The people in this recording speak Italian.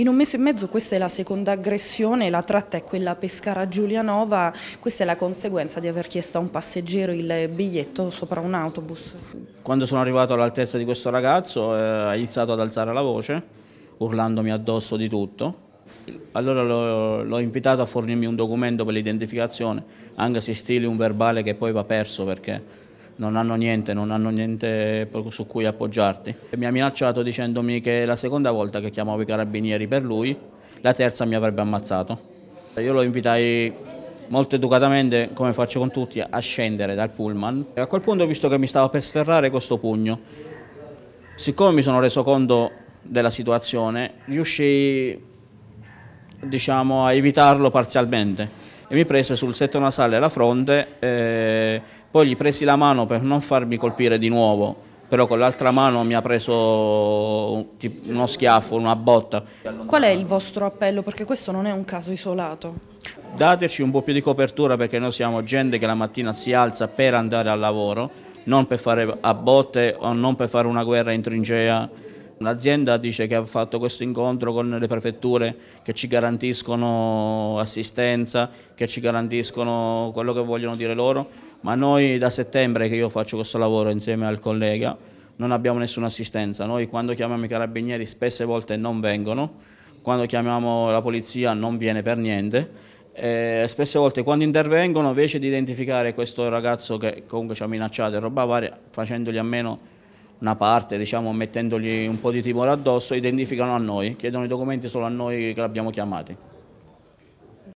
In un mese e mezzo questa è la seconda aggressione, la tratta è quella Pescara-Giulianova, questa è la conseguenza di aver chiesto a un passeggero il biglietto sopra un autobus. Quando sono arrivato all'altezza di questo ragazzo eh, ha iniziato ad alzare la voce, urlandomi addosso di tutto. Allora l'ho invitato a fornirmi un documento per l'identificazione, anche se stili un verbale che poi va perso perché non hanno niente, non hanno niente su cui appoggiarti. E Mi ha minacciato dicendomi che la seconda volta che chiamavo i carabinieri per lui, la terza mi avrebbe ammazzato. Io lo invitai molto educatamente, come faccio con tutti, a scendere dal pullman. E a quel punto ho visto che mi stava per sferrare questo pugno. Siccome mi sono reso conto della situazione, riuscii diciamo, a evitarlo parzialmente e mi prese sul setto nasale alla fronte, eh, poi gli presi la mano per non farmi colpire di nuovo, però con l'altra mano mi ha preso uno schiaffo, una botta. Qual è il vostro appello? Perché questo non è un caso isolato. Dateci un po' più di copertura perché noi siamo gente che la mattina si alza per andare al lavoro, non per fare a botte o non per fare una guerra in trincea L'azienda dice che ha fatto questo incontro con le prefetture che ci garantiscono assistenza, che ci garantiscono quello che vogliono dire loro, ma noi da settembre che io faccio questo lavoro insieme al collega non abbiamo nessuna assistenza. Noi quando chiamiamo i carabinieri spesse volte non vengono, quando chiamiamo la polizia non viene per niente eh, spesse volte quando intervengono invece di identificare questo ragazzo che comunque ci ha minacciato e roba varia facendogli a meno una parte, diciamo, mettendogli un po' di timore addosso, identificano a noi, chiedono i documenti solo a noi che l'abbiamo chiamati.